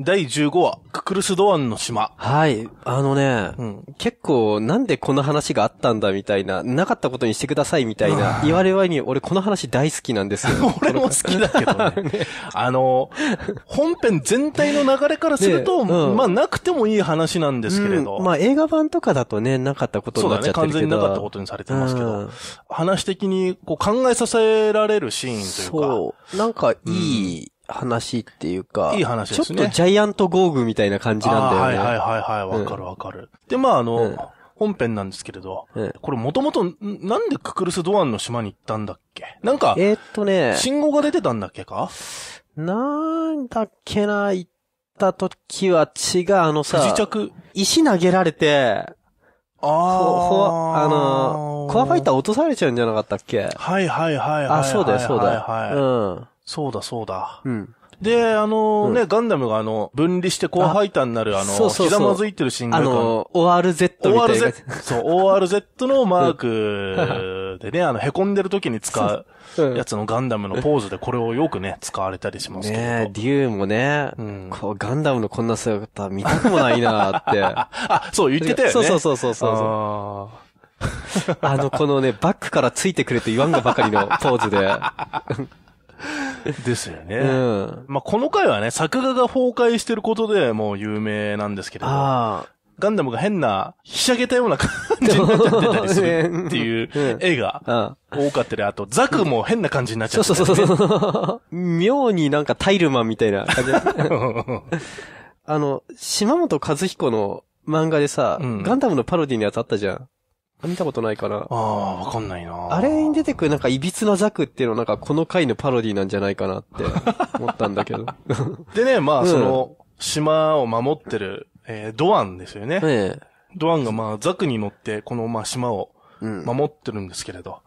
第15話、ククルスドアンの島。はい。あのね、うん、結構なんでこの話があったんだみたいな、なかったことにしてくださいみたいな、言われわれに俺この話大好きなんですよ。俺も好きだけどね。ねあの、本編全体の流れからすると、ね うん、まあなくてもいい話なんですけれど、うん、まあ映画版とかだとね、なかったことになっちゃってるけど。そうだね、完全になかったことにされてますけど、話的にこう考えさせられるシーンというか。そう。なんかいい、話っていうか、いい話ですね。ちょっとジャイアントゴーグみたいな感じなんだよね。はいはいはいはい、わかるわかる。うん、で、まああの、うん、本編なんですけれど、うん、これもともと、なんでククルス・ドアンの島に行ったんだっけなんか、えっとね、信号が出てたんだっけかなんだっけな、行った時は違う、あのさ、石投げられて、ああ。あの、コアファイター落とされちゃうんじゃなかったっけはいはいはいはい。あ、そうだよそうだよ。はいはい。うん。そうだそうだ。うん。で、あのね、うん、ガンダムがあの、分離して後ハイタになるあの、そうそうそうひざまずいてるシーンがあの、ORZ みたいな。ORZ、そう、ORZ のマークでね、あの、凹んでる時に使うやつのガンダムのポーズでこれをよくね、使われたりしますけど。ねデューもね、うん、こうガンダムのこんな姿見たくもないなって。あ、そう言ってたよね。そうそうそうそうそう。あの、このね、バックからついてくれと言わんがばかりのポーズで。ですよね。うん。まあ、この回はね、作画が崩壊してることでもう有名なんですけれど。ああ。ガンダムが変な、ひしゃげたような感じになっちゃってたりするっていう絵が 多かったり、あとザクも変な感じになっちゃってた、ね、そうそうそうそう。妙になんかタイルマンみたいな感じ。あの、島本和彦の漫画でさ、うん、ガンダムのパロディに当たったじゃん。見たことないかな。ああ、わかんないな。あれに出てくるなんか歪なザクっていうのなんかこの回のパロディなんじゃないかなって 思ったんだけど。でね、まあ、その、島を守ってる、えー、ドアンですよね。ええ、ドアンがまあ、ザクに乗って、このまあ、島を守ってるんですけれど、うん、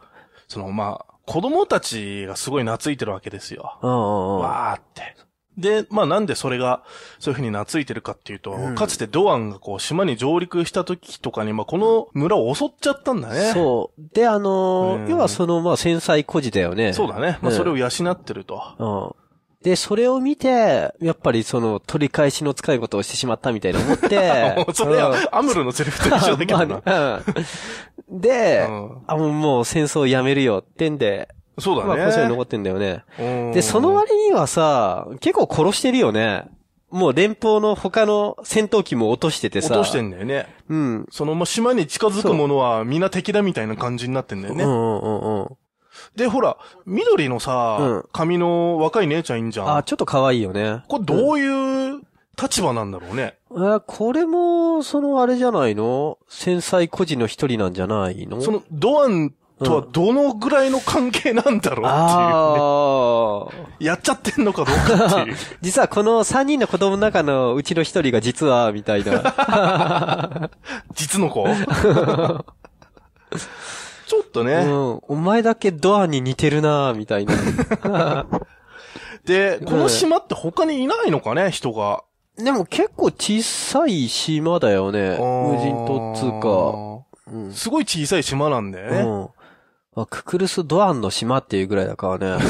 そのまあ、子供たちがすごい懐いてるわけですよ。わーって。で、まあなんでそれが、そういうふうに懐いてるかっていうと、かつてドアンがこう島に上陸した時とかに、まあこの村を襲っちゃったんだね。そう。で、あのーうん要はその、まあ、繊細孤児だよね。そうだね。まあそれを養ってると。うん。で、それを見て、やっぱりその、取り返しの使いことをしてしまったみたいな思って それはアムルのセリフと一緒だけどな。で、うんあ、もう戦争をやめるよってんで、そうだね。まあ、こちらに残ってんだよね。で、その割にはさ、結構殺してるよね。もう連邦の他の戦闘機も落としててさ。落としてんだよね。うん。その、ま、島に近づくものはみんな敵だみたいな感じになってんだよね。うんうんうんうん。で、ほら、緑のさ、うん、髪の若い姉ちゃんいんじゃん。あ、ちょっと可愛いよね。これどういう立場なんだろうね。え、うん、これも、そのあれじゃないの繊細孤児の一人なんじゃないのその、ドアンとはどのぐらいの関係なんだろうっていう、ね、やっちゃってんのかどうかっていう。実はこの3人の子供の中のうちの1人が実は、みたいな。実の子 ちょっとね、うん。お前だけドアに似てるなみたいな。で、この島って他にいないのかね、人が。でも結構小さい島だよね。無人島っつうか。うん、すごい小さい島なんだよね。うん、あ、ククルス・ドアンの島っていうぐらいだからね。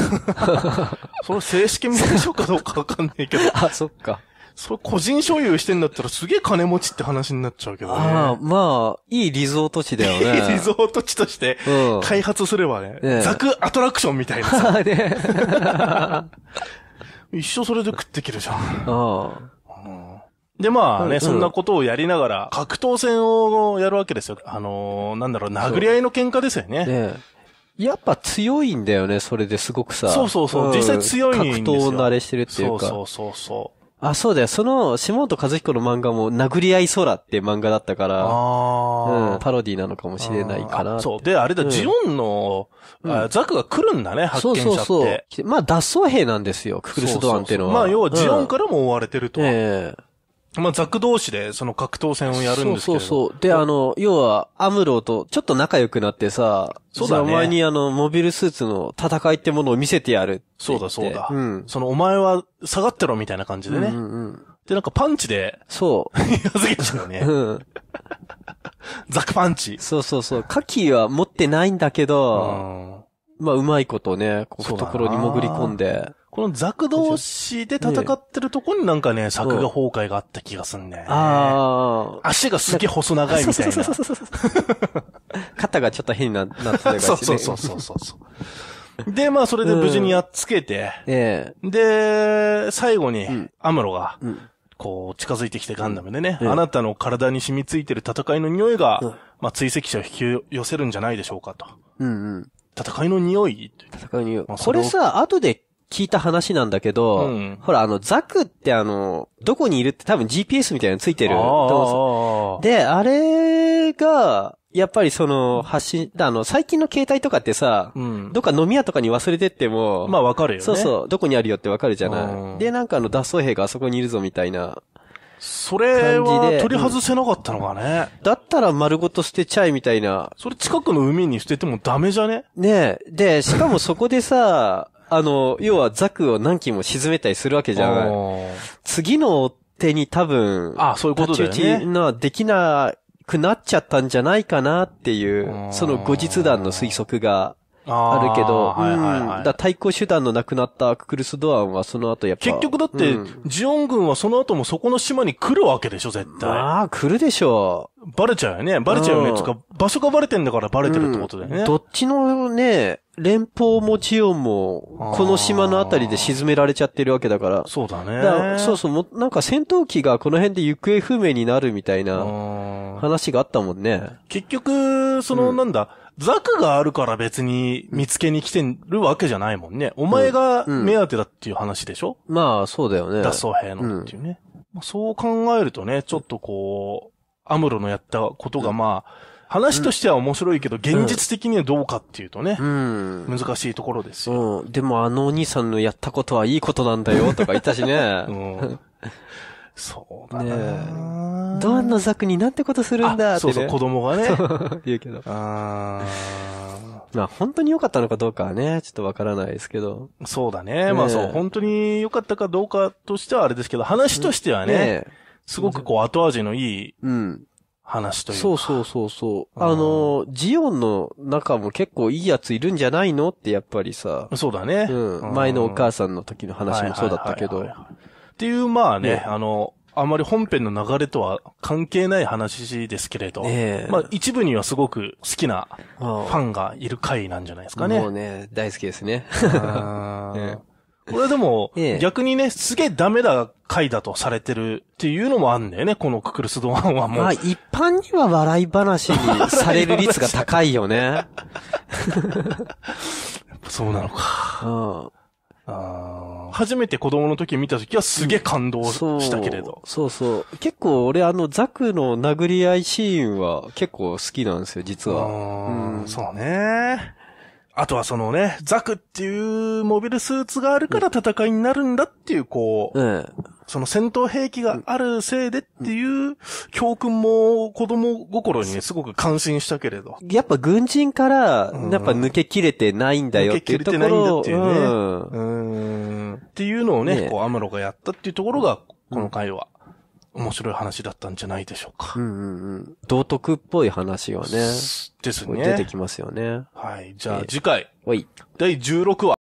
その正式名称かどうかわかんないけど。あ、そっか。それ個人所有してんだったらすげえ金持ちって話になっちゃうけどね。ああ、まあ、いいリゾート地だよね。いいリゾート地として開発すればね、ねザクアトラクションみたいなさ、ね。一生それで食ってきるじゃん。で、まあうね、んそんなことをやりながら、格闘戦をやるわけですよ。あのー、なんだろう、殴り合いの喧嘩ですよね。ねやっぱ強いんだよね、それですごくさ。そうそうそう。うん、実際強いんですよ。格闘慣れしてるっていうか。そうそうそうそう。あ、そうだよ。その、下本和彦の漫画も、殴り合い空って漫画だったから、うん、パロディなのかもしれないかな。そう。で、あれだ、うん、ジオンの、うん、ザクが来るんだね、発見者って。そうそうそう。まあ、脱走兵なんですよ、ククルスドアンっていうのは。そうそうそうまあ、要はジオンからも追われてると。ええーまあ、ザク同士でその格闘戦をやるんですけど。そうそうそう。で、あの、要は、アムロとちょっと仲良くなってさ、そうだね。お前にあの、モビルスーツの戦いってものを見せてやるてて。そうだそうだ。うん。その、お前は下がってろみたいな感じでね。うんうん、うん。で、なんかパンチで。そう。やすげちゃうね。うん。ザクパンチ。そうそうそう。カキは持ってないんだけど、うん、まあ、うまいことね、こう、懐に潜り込んで。このザク同士で戦ってるとこになんかね、作画崩壊があった気がすんね。ああ。足がすげえ細長いみたいな。そうそうそうそう肩がちょっと変な、なってた、ね、そうそうそうそうそう。で、まあ、それで無事にやっつけて、うんえで、最後に、アムロが、こう、近づいてきてガンダムでね、あなたの体に染みついてる戦いの匂いが、まあ、追跡者を引き寄せるんじゃないでしょうかと。うんうん、戦いの匂い戦いの匂い。まあ、これさ、後で聞いた話なんだけど、うん、ほら、あの、ザクってあの、どこにいるって多分 GPS みたいなのついてるでで、あれが、やっぱりその、発信、あの、最近の携帯とかってさ、うん、どっか飲み屋とかに忘れてっても、まあわかるよね。そうそう、どこにあるよってわかるじゃない。で、なんかあの、脱走兵があそこにいるぞみたいな。それは取り外せなかったのかね、うん、だったら丸ごと捨てちゃいみたいな。それ近くの海に捨ててもダメじゃねねえ。で、しかもそこでさ、あの、要はザクを何機も沈めたりするわけじゃない。次の手に多分、あそういうことだよね。立ち打ちのできなくなっちゃったんじゃないかなっていう、その後日談の推測があるけど、はいはいだ対抗手段のなくなったアククルスドアンはその後やっぱ。結局だって、うん、ジオン軍はその後もそこの島に来るわけでしょ、絶対。まあ、来るでしょう。バレちゃうよね。バレちゃうよね。つか、場所がバレてんだからバレてるってことだよね。うん、どっちのね、連邦も地ンも、この島のあたりで沈められちゃってるわけだから。そうだね。だそうそう、なんか戦闘機がこの辺で行方不明になるみたいな話があったもんね。結局、その、なんだ、うん、ザクがあるから別に見つけに来てるわけじゃないもんね。お前が目当てだっていう話でしょ、うんうん、まあ、そうだよね。脱走兵のっていうね。うん、そう考えるとね、ちょっとこう、アムロのやったことがまあ、話としては面白いけど、現実的にはどうかっていうとね、うん、難しいところですよ。うん。でもあのお兄さんのやったことはいいことなんだよとか言ったしね。うん。そうだね。ドアンのザクになんてことするんだって、ね、そうそう、子供がね。言うけど。あまあ本当に良かったのかどうかはね、ちょっとわからないですけど。そうだね。ねまあそう、本当に良かったかどうかとしてはあれですけど、話としてはね、ねすごくこう後味のいい、うん。話というか。そうそうそうそう。うん、あの、ジオンの中も結構いいやついるんじゃないのってやっぱりさ。そうだね。うん。前のお母さんの時の話もそうだったけど。っていう、まあね、ねあの、あまり本編の流れとは関係ない話ですけれど、ね、まあ一部にはすごく好きなファンがいる回なんじゃないですかね。もうね、大好きですね。ねこれでも、逆にね、すげえダメだ回だとされてるっていうのもあんだよね、このククルスドワンはもう。まあ、一般には笑い話にされる率が高いよね。そうなのか。うんあ初めて子供の時見た時はすげえ感動したけれど、うん、そうそう結構俺あのザクの殴り合いシーンは結構好きなんですよ、実は。うん、そうね。あとはそのね、ザクっていうモビルスーツがあるから戦いになるんだっていう、こう、その戦闘兵器があるせいでっていう教訓も子供心にすごく感心したけれど。やっぱ軍人から、やっぱ抜け切れてないんだよっていうところ、ん、抜け切れてないんだっていうね。うん、うんっていうのをね、ねこう、アムロがやったっていうところが、この回は。面白い話だったんじゃないでしょうか。うんうんうん。道徳っぽい話はね。ですね。出てきますよね。はい。じゃあ次回。はい。第16話。